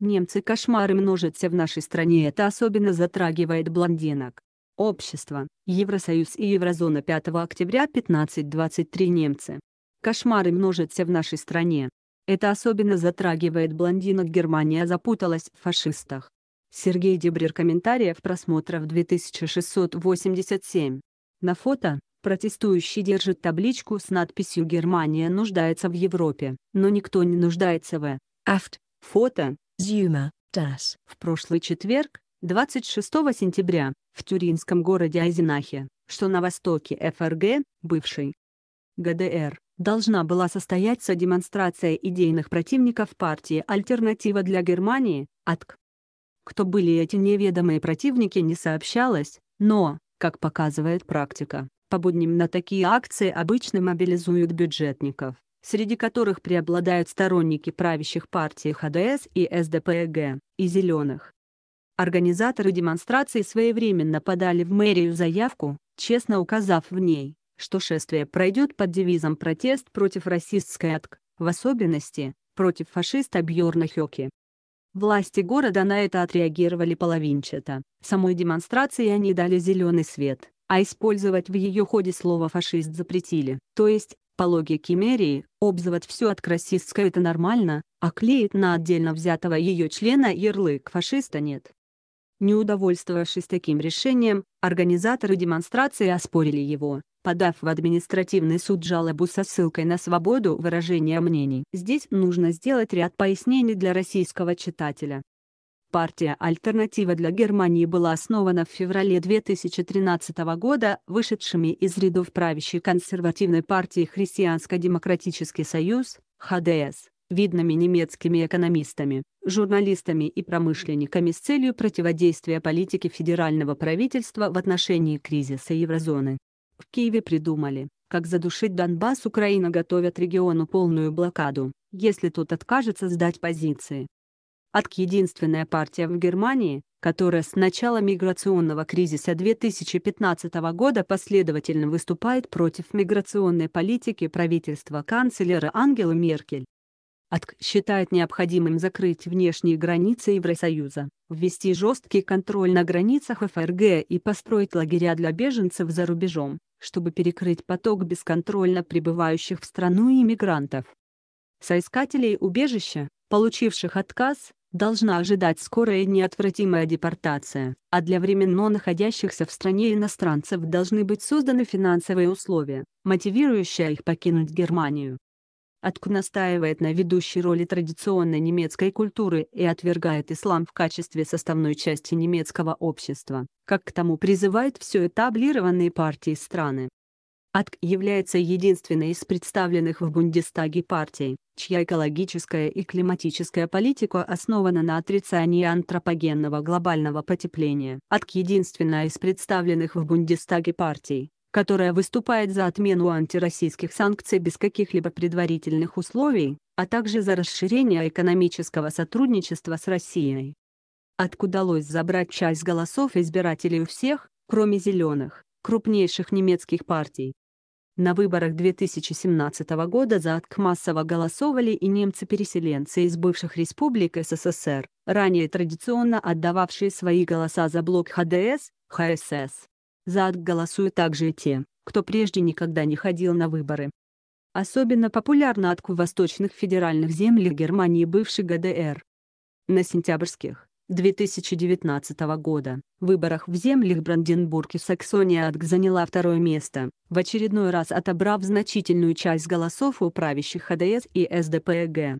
Немцы кошмары множатся в нашей стране это особенно затрагивает блондинок. Общество, Евросоюз и Еврозона 5 октября 15.23 немцы. Кошмары множатся в нашей стране. Это особенно затрагивает блондинок Германия запуталась в фашистах. Сергей Дебрир комментариев просмотров 2687. На фото, протестующий держит табличку с надписью «Германия нуждается в Европе», но никто не нуждается в «Афт». Фото, Зюма, Тас В прошлый четверг, 26 сентября, в тюринском городе Айзенахе, что на востоке ФРГ, бывшей ГДР, должна была состояться демонстрация идейных противников партии «Альтернатива для Германии» АТК. Кто были эти неведомые противники не сообщалось, но, как показывает практика, по будням на такие акции обычно мобилизуют бюджетников среди которых преобладают сторонники правящих партий ХДС и СДПГ, и «Зеленых». Организаторы демонстрации своевременно подали в мэрию заявку, честно указав в ней, что шествие пройдет под девизом «Протест против расистской АТК», в особенности, против фашиста Бьорна Хёки. Власти города на это отреагировали половинчато. Самой демонстрации они дали зеленый свет, а использовать в ее ходе слово «фашист» запретили. То есть, по логике Мерии, обзывать все от расистской это нормально, а клеить на отдельно взятого ее члена ярлык фашиста нет. Не удовольствовавшись таким решением, организаторы демонстрации оспорили его, подав в административный суд жалобу со ссылкой на свободу выражения мнений. Здесь нужно сделать ряд пояснений для российского читателя. Партия «Альтернатива для Германии» была основана в феврале 2013 года вышедшими из рядов правящей консервативной партии «Христианско-демократический союз» ХДС, видными немецкими экономистами, журналистами и промышленниками с целью противодействия политике федерального правительства в отношении кризиса еврозоны. В Киеве придумали, как задушить Донбасс Украина готовят региону полную блокаду, если тот откажется сдать позиции. АТК — единственная партия в Германии, которая с начала миграционного кризиса 2015 года последовательно выступает против миграционной политики правительства канцлера Ангела Меркель. АТК считает необходимым закрыть внешние границы Евросоюза, ввести жесткий контроль на границах ФРГ и построить лагеря для беженцев за рубежом, чтобы перекрыть поток бесконтрольно прибывающих в страну иммигрантов. Соискателей убежища, получивших отказ, должна ожидать скорая и неотвратимая депортация, а для временно находящихся в стране иностранцев должны быть созданы финансовые условия, мотивирующие их покинуть Германию. Атку настаивает на ведущей роли традиционной немецкой культуры и отвергает ислам в качестве составной части немецкого общества, как к тому призывают все этаблированные партии страны. АТК является единственной из представленных в Бундестаге партий, чья экологическая и климатическая политика основана на отрицании антропогенного глобального потепления. АТК единственная из представленных в Бундестаге партий, которая выступает за отмену антироссийских санкций без каких-либо предварительных условий, а также за расширение экономического сотрудничества с Россией. АТК удалось забрать часть голосов избирателей у всех, кроме «зеленых», крупнейших немецких партий. На выборах 2017 года за АТК массово голосовали и немцы-переселенцы из бывших республик СССР, ранее традиционно отдававшие свои голоса за блок ХДС, ХСС. За АТК голосуют также и те, кто прежде никогда не ходил на выборы. Особенно популярна АТК в восточных федеральных землях Германии бывшей ГДР. На сентябрьских, 2019 года. В выборах в землях Бранденбург и Саксония Адг заняла второе место, в очередной раз отобрав значительную часть голосов у правящих ХДС и СДПГ.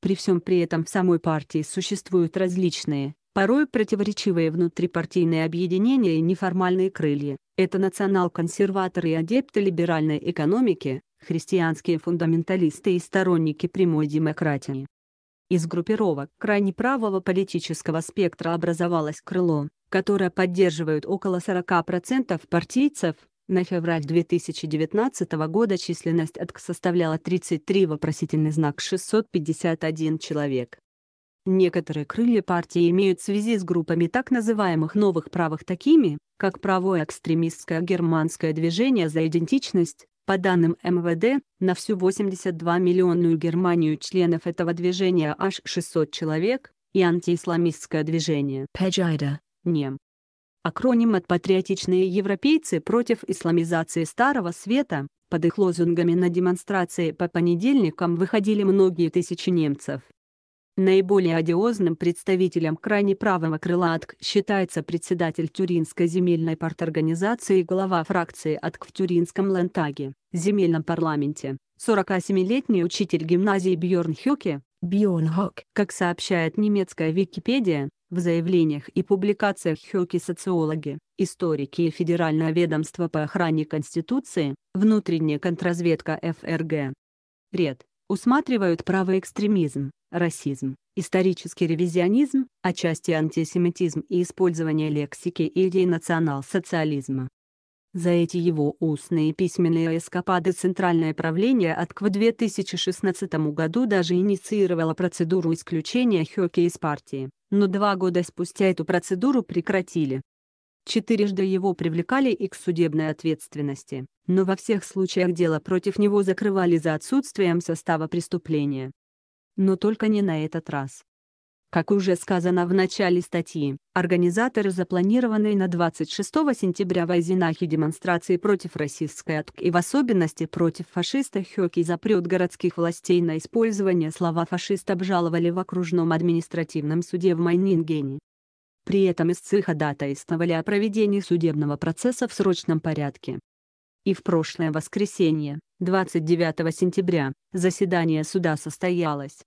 При всем при этом в самой партии существуют различные, порой противоречивые внутрипартийные объединения и неформальные крылья. Это национал-консерваторы и адепты либеральной экономики, христианские фундаменталисты и сторонники прямой демократии. Из группировок крайне правого политического спектра образовалось крыло, которое поддерживает около 40% партийцев, на февраль 2019 года численность АТК составляла 33 вопросительный знак 651 человек. Некоторые крылья партии имеют связи с группами так называемых новых правых такими, как правое экстремистское германское движение за идентичность, по данным МВД, на всю 82-миллионную Германию членов этого движения аж 600 человек, и антиисламистское движение Педжайда, НЕМ. Акроним от «Патриотичные европейцы против исламизации Старого Света», под их лозунгами на демонстрации по понедельникам выходили многие тысячи немцев. Наиболее одиозным представителем крайне правого крыла АТК считается председатель Тюринской земельной парторганизации и глава фракции АТК в Тюринском Лентаге, земельном парламенте, 47-летний учитель гимназии Бьорн Хёке Бьорн Хок. Как сообщает немецкая Википедия, в заявлениях и публикациях Хёке социологи, историки и Федеральное ведомство по охране Конституции, внутренняя контрразведка ФРГ. Ред, усматривают правый экстремизм, расизм, исторический ревизионизм, отчасти антисемитизм и использование лексики идей национал-социализма. За эти его устные и письменные эскапады Центральное правление от к 2016 году даже инициировало процедуру исключения Хёки из партии, но два года спустя эту процедуру прекратили. Четырежды его привлекали и к судебной ответственности, но во всех случаях дело против него закрывали за отсутствием состава преступления. Но только не на этот раз. Как уже сказано в начале статьи, организаторы запланированной на 26 сентября в Айзенахе демонстрации против российской АТК и в особенности против фашиста Хёки запрет городских властей на использование слова «фашист» обжаловали в окружном административном суде в Майнингене. При этом истцы ходатайствовали о проведении судебного процесса в срочном порядке. И в прошлое воскресенье, 29 сентября, заседание суда состоялось.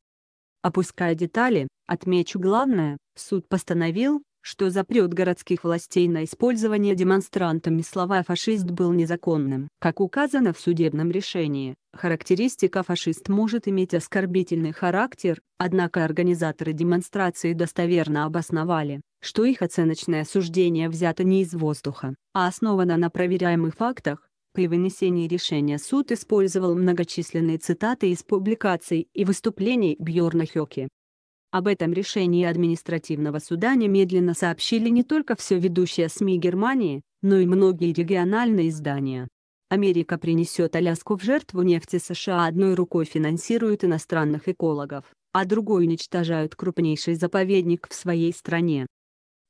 Опуская детали, отмечу главное, суд постановил, что запрет городских властей на использование демонстрантами слова «фашист» был незаконным. Как указано в судебном решении, характеристика «фашист» может иметь оскорбительный характер, однако организаторы демонстрации достоверно обосновали, что их оценочное суждение взято не из воздуха, а основано на проверяемых фактах, при вынесении решения суд использовал многочисленные цитаты из публикаций и выступлений Бьорна Хёки. Об этом решении административного суда немедленно сообщили не только все ведущие СМИ Германии, но и многие региональные издания. Америка принесет Аляску в жертву нефти США одной рукой финансирует иностранных экологов, а другой уничтожают крупнейший заповедник в своей стране.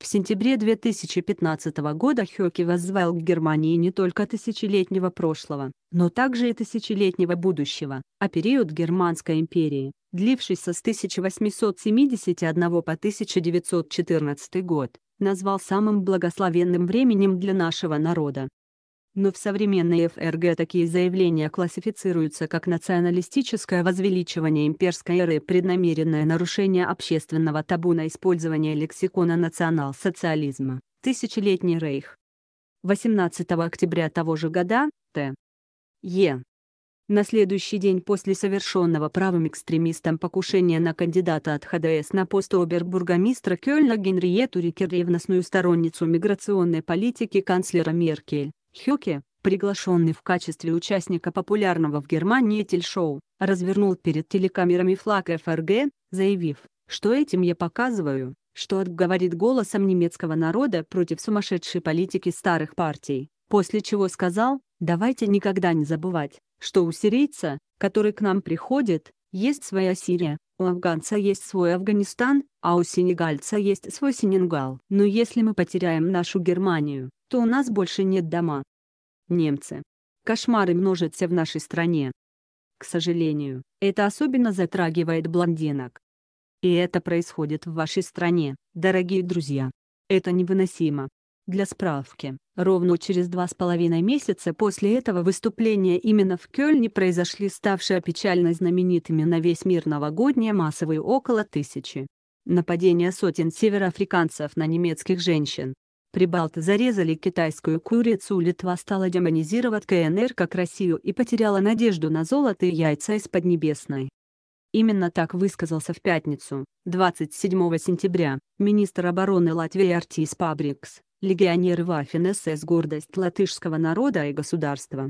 В сентябре 2015 года Хёки воззвал к Германии не только тысячелетнего прошлого, но также и тысячелетнего будущего, а период Германской империи, длившийся с 1871 по 1914 год, назвал самым благословенным временем для нашего народа но в современной ФРГ такие заявления классифицируются как националистическое возвеличивание имперской эры и преднамеренное нарушение общественного табу на использование лексикона национал-социализма, тысячелетний рейх. 18 октября того же года, Т. Е. На следующий день после совершенного правым экстремистом покушения на кандидата от ХДС на пост обербургомистра Кёльна Генриету Рикер ревностную сторонницу миграционной политики канцлера Меркель, Хюке, приглашенный в качестве участника популярного в Германии телешоу, развернул перед телекамерами флаг ФРГ, заявив, что этим я показываю, что отговорит голосом немецкого народа против сумасшедшей политики старых партий, после чего сказал, давайте никогда не забывать, что у сирийца, который к нам приходит, есть своя Сирия, у афганца есть свой Афганистан, а у сенегальца есть свой Сенегал. Но если мы потеряем нашу Германию, что у нас больше нет дома. Немцы. Кошмары множатся в нашей стране. К сожалению, это особенно затрагивает блондинок. И это происходит в вашей стране, дорогие друзья. Это невыносимо. Для справки, ровно через два с половиной месяца после этого выступления именно в Кёльне произошли ставшие печально знаменитыми на весь мир новогодние массовые около тысячи. Нападения сотен североафриканцев на немецких женщин. Прибалты зарезали китайскую курицу, Литва стала демонизировать КНР как Россию и потеряла надежду на золото и яйца из Поднебесной. Именно так высказался в пятницу, 27 сентября, министр обороны Латвии Артис Пабрикс, легионеры Вафин СС гордость латышского народа и государства.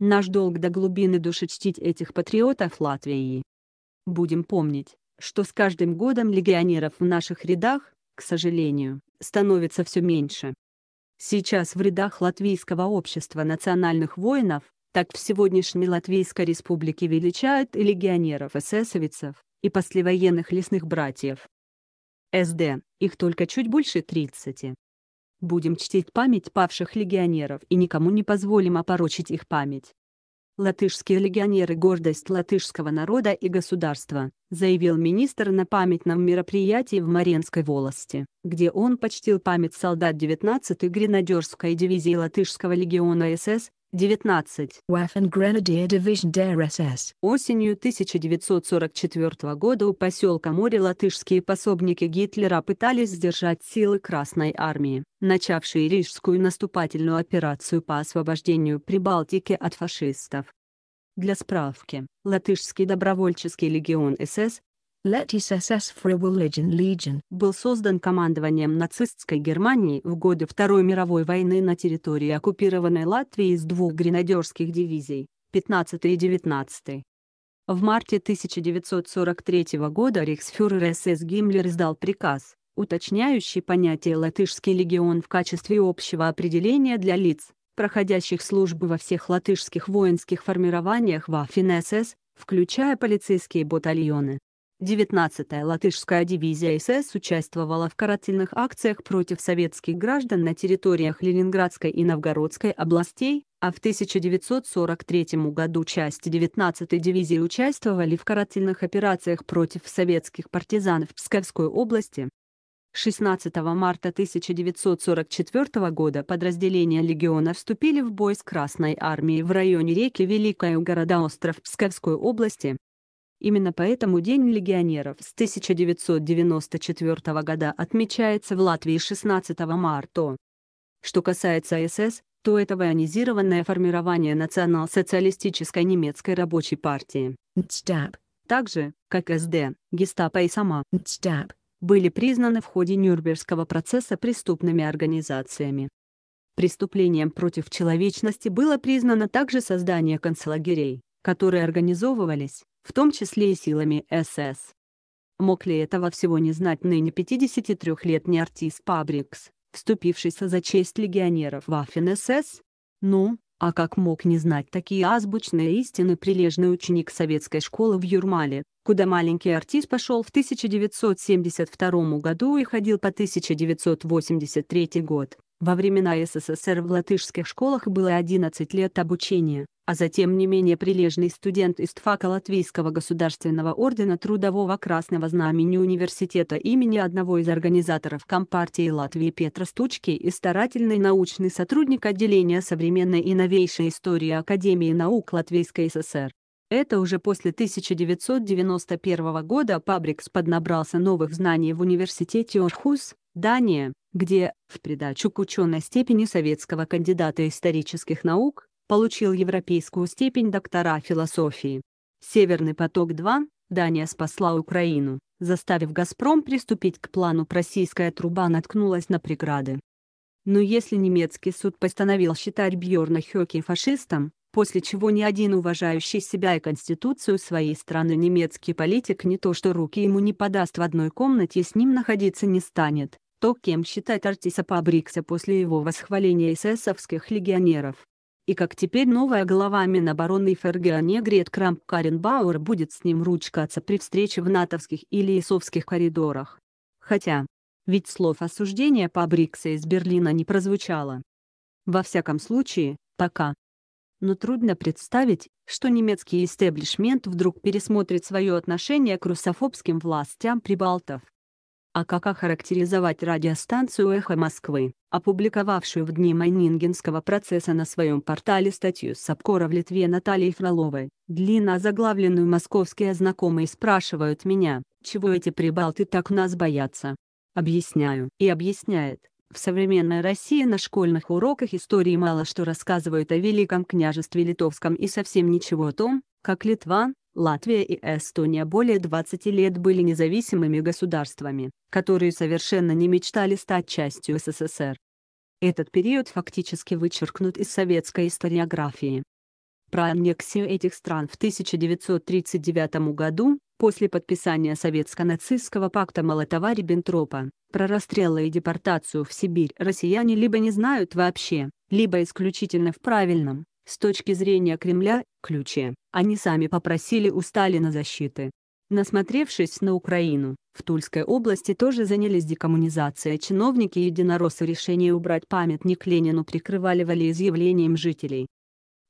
Наш долг до глубины души чтить этих патриотов Латвии. Будем помнить, что с каждым годом легионеров в наших рядах, к сожалению, становится все меньше. Сейчас в рядах латвийского общества национальных воинов, так в сегодняшней Латвийской республике величают и легионеров эсэсовицев, и послевоенных лесных братьев. СД, их только чуть больше 30. Будем чтить память павших легионеров и никому не позволим опорочить их память латышские легионеры – гордость латышского народа и государства, заявил министр на памятном мероприятии в Маренской волости, где он почтил память солдат 19-й гренадерской дивизии латышского легиона СС, 19. Waffen Grenadier Division RSS. Осенью 1944 года у поселка Море латышские пособники Гитлера пытались сдержать силы Красной Армии, начавшие рижскую наступательную операцию по освобождению Прибалтики от фашистов. Для справки, Латышский добровольческий легион СС был создан командованием нацистской Германии в годы Второй мировой войны на территории оккупированной Латвии из двух гренадерских дивизий, 15 и 19. В марте 1943 года рейхсфюрер СС Гиммлер издал приказ, уточняющий понятие «латышский легион» в качестве общего определения для лиц, проходящих службу во всех латышских воинских формированиях Waffen-СС, включая полицейские батальоны. 19-я латышская дивизия СС участвовала в карательных акциях против советских граждан на территориях Ленинградской и Новгородской областей, а в 1943 году части 19-й дивизии участвовали в карательных операциях против советских партизан в Псковской области. 16 марта 1944 года подразделения легиона вступили в бой с Красной армией в районе реки Великая у города Остров Псковской области, Именно поэтому День легионеров с 1994 года отмечается в Латвии 16 марта. Что касается СС, то это военизированное формирование национал-социалистической немецкой рабочей партии. Также, как СД, гестапо и сама были признаны в ходе Нюрнбергского процесса преступными организациями. Преступлением против человечности было признано также создание концлагерей, которые организовывались, в том числе и силами СС. Мог ли этого всего не знать ныне 53-летний артист Пабрикс, вступившийся за честь легионеров Ваффен СС? Ну, а как мог не знать такие азбучные истины прилежный ученик советской школы в Юрмале, куда маленький артист пошел в 1972 году и ходил по 1983 год? Во времена СССР в латышских школах было 11 лет обучения, а затем не менее прилежный студент из ТФАКа Латвийского государственного ордена Трудового Красного Знамени Университета имени одного из организаторов Компартии Латвии Петра Стучки и старательный научный сотрудник отделения современной и новейшей истории Академии наук Латвийской ССР. Это уже после 1991 года Пабрикс поднабрался новых знаний в университете Орхус, Дания, где, в придачу к ученой степени советского кандидата исторических наук, получил европейскую степень доктора философии. «Северный поток-2» Дания спасла Украину, заставив «Газпром» приступить к плану «Российская труба» наткнулась на преграды. Но если немецкий суд постановил считать Бьорна Хёки фашистом, после чего ни один уважающий себя и конституцию своей страны немецкий политик не то что руки ему не подаст в одной комнате с ним находиться не станет, то кем считать Артиса Пабрикса после его восхваления эсэсовских легионеров? и как теперь новая глава Минобороны ФРГ негрет Крамп Карен Бауэр будет с ним ручкаться при встрече в натовских или ИСовских коридорах. Хотя, ведь слов осуждения Пабрикса из Берлина не прозвучало. Во всяком случае, пока. Но трудно представить, что немецкий истеблишмент вдруг пересмотрит свое отношение к русофобским властям прибалтов. А как охарактеризовать радиостанцию «Эхо Москвы»? опубликовавшую в дни Майнингенского процесса на своем портале статью с обкора в Литве Натальи Фроловой, длинно заглавленную «Московские знакомые спрашивают меня, чего эти прибалты так нас боятся?» Объясняю и объясняет. В современной России на школьных уроках истории мало что рассказывают о Великом княжестве Литовском и совсем ничего о том, как Литва, Латвия и Эстония более 20 лет были независимыми государствами, которые совершенно не мечтали стать частью СССР. Этот период фактически вычеркнут из советской историографии. Про аннексию этих стран в 1939 году, после подписания Советско-нацистского пакта Молотова-Риббентропа, про расстрелы и депортацию в Сибирь россияне либо не знают вообще, либо исключительно в правильном, с точки зрения Кремля, ключе. Они сами попросили у Сталина защиты, Насмотревшись на Украину, в Тульской области тоже занялись декоммунизацией. Чиновники единороссы решение убрать памятник Ленину прикрывали волеизъявлением жителей.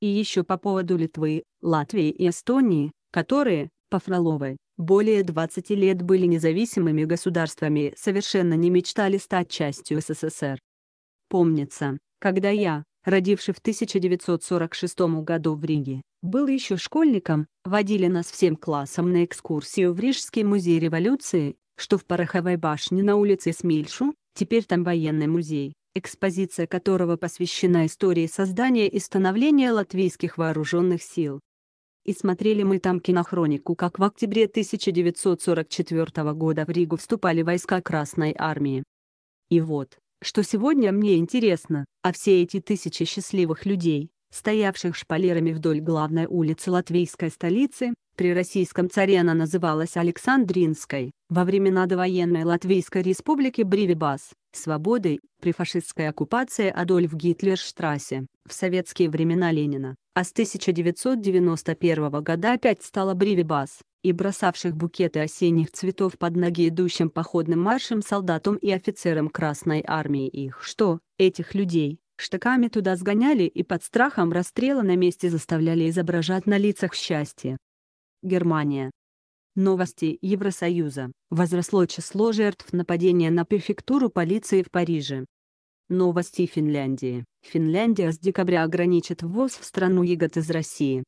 И еще по поводу Литвы, Латвии и Эстонии, которые, по Фроловой, более 20 лет были независимыми государствами и совершенно не мечтали стать частью СССР. Помнится, когда я, родивший в 1946 году в Риге, был еще школьником, водили нас всем классом на экскурсию в Рижский музей революции, что в Пороховой башне на улице Смельшу, теперь там военный музей, экспозиция которого посвящена истории создания и становления латвийских вооруженных сил. И смотрели мы там кинохронику, как в октябре 1944 года в Ригу вступали войска Красной Армии. И вот, что сегодня мне интересно, а все эти тысячи счастливых людей, стоявших шпалерами вдоль главной улицы латвийской столицы, при российском царе она называлась Александринской, во времена довоенной Латвийской республики Бривибас, свободой, при фашистской оккупации Адольф Гитлерштрассе, в советские времена Ленина, а с 1991 года опять стала Бривибас, и бросавших букеты осенних цветов под ноги идущим походным маршем солдатам и офицерам Красной Армии их что, этих людей, Штыками туда сгоняли и под страхом расстрела на месте заставляли изображать на лицах счастье. Германия. Новости Евросоюза. Возросло число жертв нападения на префектуру полиции в Париже. Новости Финляндии. Финляндия с декабря ограничит ввоз в страну ягод из России.